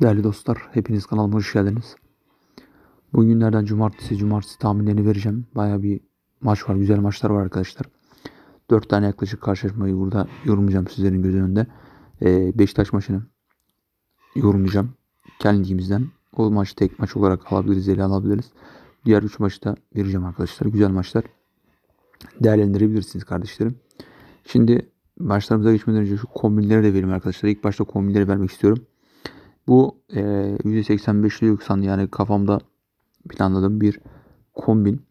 Değerli dostlar, hepiniz kanalıma hoş geldiniz. Bugünlerden cumartesi, cumartesi tahminlerini vereceğim. Baya bir maç var, güzel maçlar var arkadaşlar. 4 tane yaklaşık karşılaşmayı burada yorumlayacağım sizlerin göz önünde. Ee, Beşiktaş maçını yorumlayacağım. Kendimizden O maçı tek maç olarak alabiliriz, ele alabiliriz. Diğer 3 maçı da vereceğim arkadaşlar. Güzel maçlar. Değerlendirebilirsiniz kardeşlerim. Şimdi maçlarımıza geçmeden önce şu kombinleri de vereyim arkadaşlar. İlk başta kombinleri vermek istiyorum. Bu e, %85'li yani kafamda planladığım bir kombin.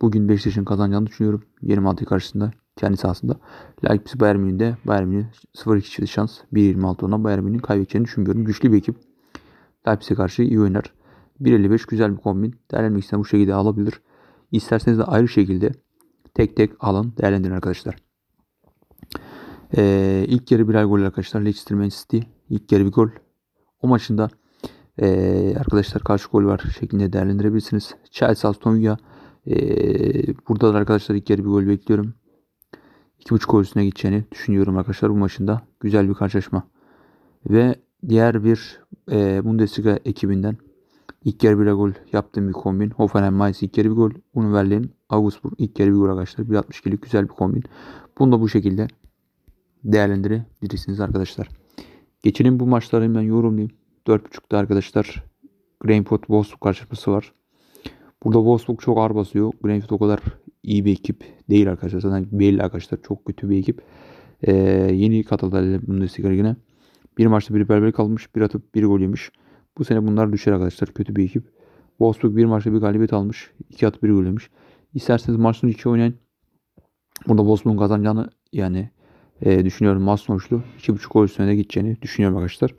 Bugün Beşiktaş'ın kazanacağını düşünüyorum. Yeni Madrid karşısında kendi sahasında. Leipzig Bayern Münih'de Bayern Münih 0-2 şans 1.26 olan Bayern Münih'in kaybedeceğini düşünmüyorum. Güçlü bir ekip. Leipzig'e karşı iyi oynar. 1.55 güzel bir kombin. Değerlendirmek isteyen bu şekilde alabilir. İsterseniz de ayrı şekilde tek tek alın değerlendirin arkadaşlar. Ee, ilk yarı birer gol arkadaşlar. Leicester Man City ilk yarı bir gol o maçında e, arkadaşlar karşı gol var şeklinde değerlendirebilirsiniz. Chelsea Aston Villa e, burada da arkadaşlar ilk yarı bir gol bekliyorum. 2.5 gol üstüne gideceğini düşünüyorum arkadaşlar bu maçında. Güzel bir karşılaşma. Ve diğer bir e, Bundesliga ekibinden ilk yarı bir gol yaptığım bir kombin. Hoffenheim Mainz ilk yarı bir gol. Unverlin Augsburg ilk yarı bir gol arkadaşlar. 1.62'lik güzel bir kombin. Bunu da bu şekilde değerlendirebilirsiniz arkadaşlar. Geçelim bu maçları hemen yorumlayayım. 4.5'da arkadaşlar Greenford Wolfsburg karşılaşması var. Burada Wolfsburg çok ağır basıyor. Greenford o kadar iyi bir ekip değil arkadaşlar. Zaten belli arkadaşlar çok kötü bir ekip. Ee, yeni katıldı Bundesliga ligine. Bir maçta bir berber kalmış, bir atıp bir gol yemiş. Bu sene bunlar düşer arkadaşlar. Kötü bir ekip. Wolfsburg bir maçta bir galibiyet almış. iki atıp bir gol yemiş. İsterseniz maçın 2 oynayın. Burada Wolfsburg'un kazanacağını yani e, düşünüyorum. Maç sonuçlu 2.5 gol üstüne gideceğini düşünüyorum arkadaşlar.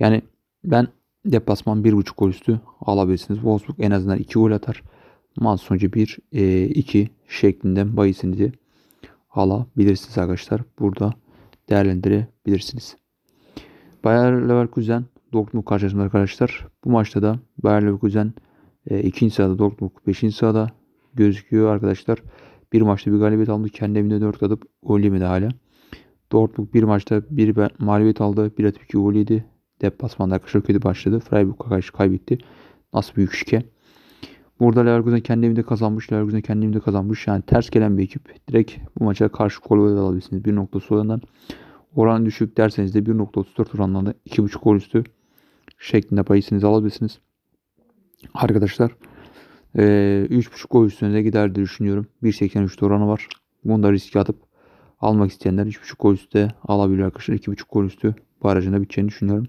Yani ben deplasman 1.5 gol üstü alabilirsiniz. Wolfsburg en azından 2 gol atar. Maç sonucu 1-2 e, şeklinde bayisinizi alabilirsiniz arkadaşlar. Burada değerlendirebilirsiniz. Bayer Leverkusen Dortmund karşısında arkadaşlar. Bu maçta da Bayer Leverkusen e, ikinci sırada Dortmund 5. sırada gözüküyor arkadaşlar. Bir maçta bir galibiyet aldı. Kendi evinde 4 atıp gol de hala. Dortmund bir maçta bir mağlubiyet aldı. Bir atıp iki gol yedi. Deplasmanda Kaşırköy'de başladı. Freiburg'a karşı kaybetti. Nasıl büyük şike. Burada Leverkusen kendi evinde kazanmış. Leverkusen kendi evinde kazanmış. Yani ters gelen bir ekip. Direkt bu maça karşı gol alabilirsiniz. 1.30 oranından. Oran düşük derseniz de 1.34 oranından da 2.5 gol üstü şeklinde payısınızı alabilirsiniz. Arkadaşlar ee, 3.5 gol üstüne de gider diye düşünüyorum. 1.83 oranı var. Bunu da riske atıp Almak isteyenler 3.5 gol üstü alabilir arkadaşlar. 2.5 gol üstü barajında biteceğini düşünüyorum.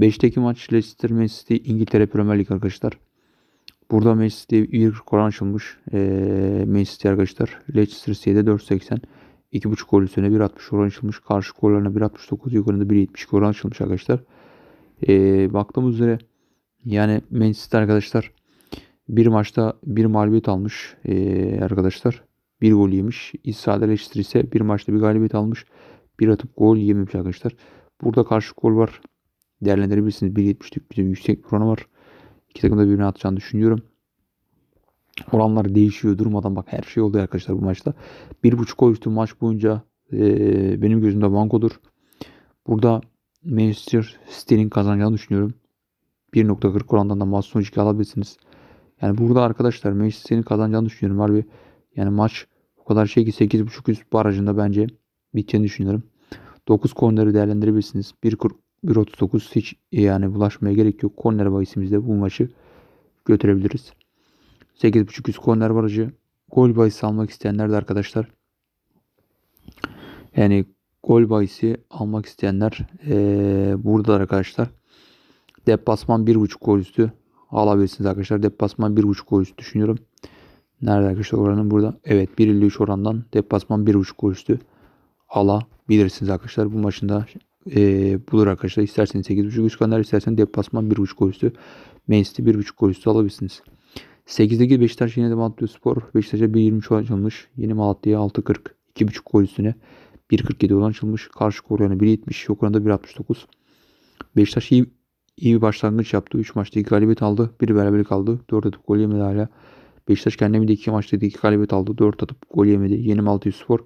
5'teki maç Leicester Manchester İngiltere Premier Lig arkadaşlar. Burada Manchester bir koran açılmış. E, ee, Manchester arkadaşlar. Leicester City'de 4.80. 2.5 gol üstüne 1.60 oran açılmış. Karşı gollerine 1.69 yukarıda 1.72 oran açılmış arkadaşlar. E, baktığımız üzere yani Manchester arkadaşlar bir maçta bir mağlubiyet almış e, arkadaşlar bir gol yemiş. İsa'da eleştiri ise bir maçta bir galibiyet almış. Bir atıp gol yememiş arkadaşlar. Burada karşı gol var. Değerlendirebilirsiniz. 1.70'lik güzel yüksek bir var. İki takım da birbirine atacağını düşünüyorum. Oranlar değişiyor durmadan. Bak her şey oldu arkadaşlar bu maçta. 1.5 gol üstü maç boyunca ee, benim gözümde Vanko'dur. Burada Manchester City'nin kazanacağını düşünüyorum. 1.40 orandan da Masonji'yi alabilirsiniz. Yani burada arkadaşlar Manchester City'nin kazanacağını düşünüyorum. Harbi yani maç o kadar şey ki 8.5 üst barajında bence biteceğini düşünüyorum. 9 korneri değerlendirebilirsiniz. 1.39 hiç yani bulaşmaya gerek yok. Korner bahisimizde bu maçı götürebiliriz. 8.5 üst korner barajı. Gol bahisi almak isteyenler de arkadaşlar. Yani gol bahisi almak isteyenler ee, burada arkadaşlar. Deplasman 1.5 gol üstü alabilirsiniz arkadaşlar. Deplasman 1.5 gol üstü düşünüyorum. Nerede arkadaşlar oranın burada? Evet 1.53 orandan deplasman 1.5 gol üstü alabilirsiniz arkadaşlar. Bu maçında e, bulur arkadaşlar. İsterseniz 8.5 İskender isterseniz deplasman 1.5 gol üstü. Manchester 1.5 gol üstü alabilirsiniz. 8'deki Beşiktaş yine de Malatya Spor. Beşiktaş'a 1.23 oran açılmış. Yeni Malatya'ya 6.40. 2.5 gol üstüne 1.47 olan açılmış. Karşı kor yani 1.70. Yok oranda 1.69. Beşiktaş iyi, iyi bir başlangıç yaptı. 3 maçta 2 galibiyet aldı. 1 beraberlik aldı. 4 atıp gol yemedi hala. Beşiktaş bir de iki maçta iki galibiyet aldı. Dört atıp gol yemedi. Yeni Malatya Spor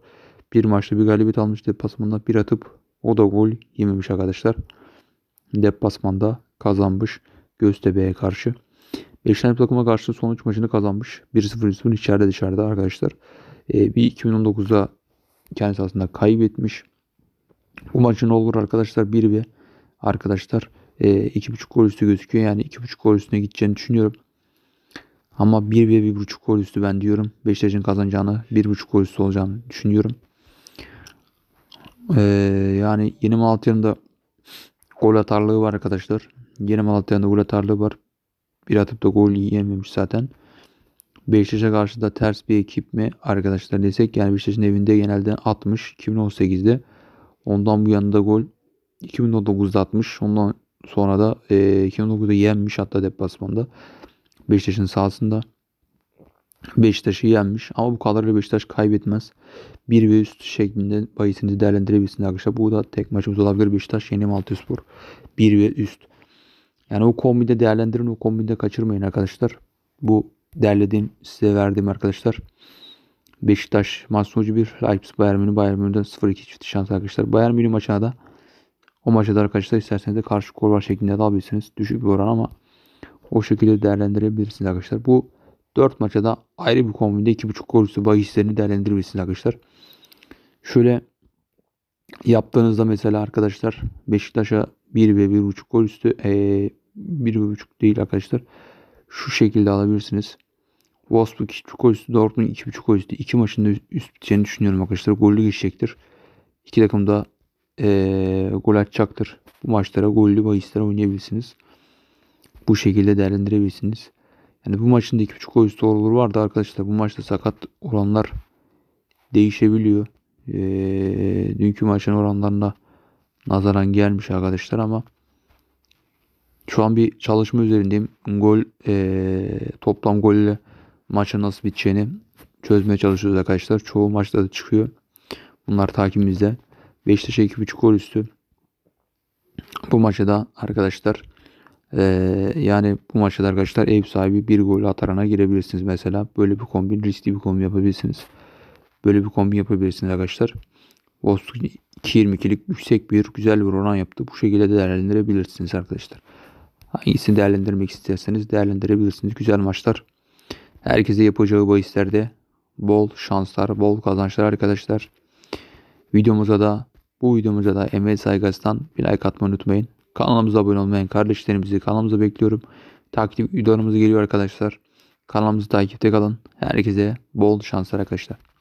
bir maçta bir galibiyet almıştı deplasmanda bir atıp o da gol yememiş arkadaşlar. Deplasmanda kazanmış Göztepe'ye karşı. Beşiktaş takıma karşı son 3 maçını kazanmış. 1-0 üstün içeride dışarıda arkadaşlar. Ee, bir 2019'da kendisi aslında kaybetmiş. Bu maçın olur arkadaşlar 1 ve arkadaşlar e, ee, 2.5 gol üstü gözüküyor. Yani 2.5 gol üstüne gideceğini düşünüyorum. Ama 1 ve 1.5 gol üstü ben diyorum. Beşiktaş'ın kazanacağını 1.5 gol üstü olacağını düşünüyorum. Ee, yani yeni Malatya'nın da gol atarlığı var arkadaşlar. Yeni Malatya'nın da gol atarlığı var. Bir atıp da gol yiyememiş zaten. Beşiktaş'a karşı da ters bir ekip mi arkadaşlar desek yani Beşiktaş'ın evinde genelde 60 2018'de ondan bu yanında gol 2019'da atmış ondan sonra da e, 2019'da yenmiş hatta deplasmanda. Beşiktaş'ın sahasında. Beşiktaş'ı yenmiş ama bu kadroyla Beşiktaş kaybetmez. 1 ve üst şeklinde bayisini değerlendirebilirsiniz arkadaşlar. Bu da tek maçımız olabilir Beşiktaş yeni Malatya Spor. 1 ve üst. Yani o kombinde değerlendirin o kombinde kaçırmayın arkadaşlar. Bu derlediğim size verdiğim arkadaşlar. Beşiktaş maç sonucu 1. Leipzig Bayern Münih Bayern Münih'den 0-2 çift şans arkadaşlar. Bayern Münih maçına da o maçta da arkadaşlar isterseniz de karşı gol şeklinde de alabilirsiniz. Düşük bir oran ama o şekilde değerlendirebilirsiniz arkadaşlar. Bu 4 maçta da ayrı bir kombinde 2.5 gol üstü bahislerini değerlendirebilirsiniz arkadaşlar. Şöyle yaptığınızda mesela arkadaşlar Beşiktaş'a 1 ve 1.5 gol üstü ee, 1.5 değil arkadaşlar. Şu şekilde alabilirsiniz. Wolfsburg 2.5 gol üstü, Dortmund 2.5 gol üstü. 2 maçında üst biteceğini düşünüyorum arkadaşlar. Gollü geçecektir. İki takım da ee, gol atacaktır. Bu maçlara gollü bahislere oynayabilirsiniz bu şekilde değerlendirebilirsiniz. Yani bu maçın da 2.5 gol üstü vardı arkadaşlar. Bu maçta sakat oranlar değişebiliyor. E, dünkü maçın oranlarına nazaran gelmiş arkadaşlar ama şu an bir çalışma üzerindeyim. Gol e, toplam golle maça nasıl biteceğini çözmeye çalışıyoruz arkadaşlar. Çoğu maçta da çıkıyor. Bunlar takibimizde. Beşiktaş'a 2.5 gol üstü. Bu maçı da arkadaşlar ee, yani bu maçta arkadaşlar ev sahibi bir gol atarana girebilirsiniz mesela. Böyle bir kombin riskli bir kombin yapabilirsiniz. Böyle bir kombin yapabilirsiniz arkadaşlar. Wolfsburg 2.22'lik yüksek bir güzel bir oran yaptı. Bu şekilde de değerlendirebilirsiniz arkadaşlar. Hangisini değerlendirmek isterseniz değerlendirebilirsiniz. Güzel maçlar. Herkese yapacağı bahislerde bol şanslar, bol kazançlar arkadaşlar. Videomuza da bu videomuza da Emel Saygaz'dan bir like atmayı unutmayın. Kanalımıza abone olmayan kardeşlerimizi kanalımıza bekliyorum. Takip videolarımız geliyor arkadaşlar. Kanalımızı takipte kalın. Herkese bol şanslar arkadaşlar.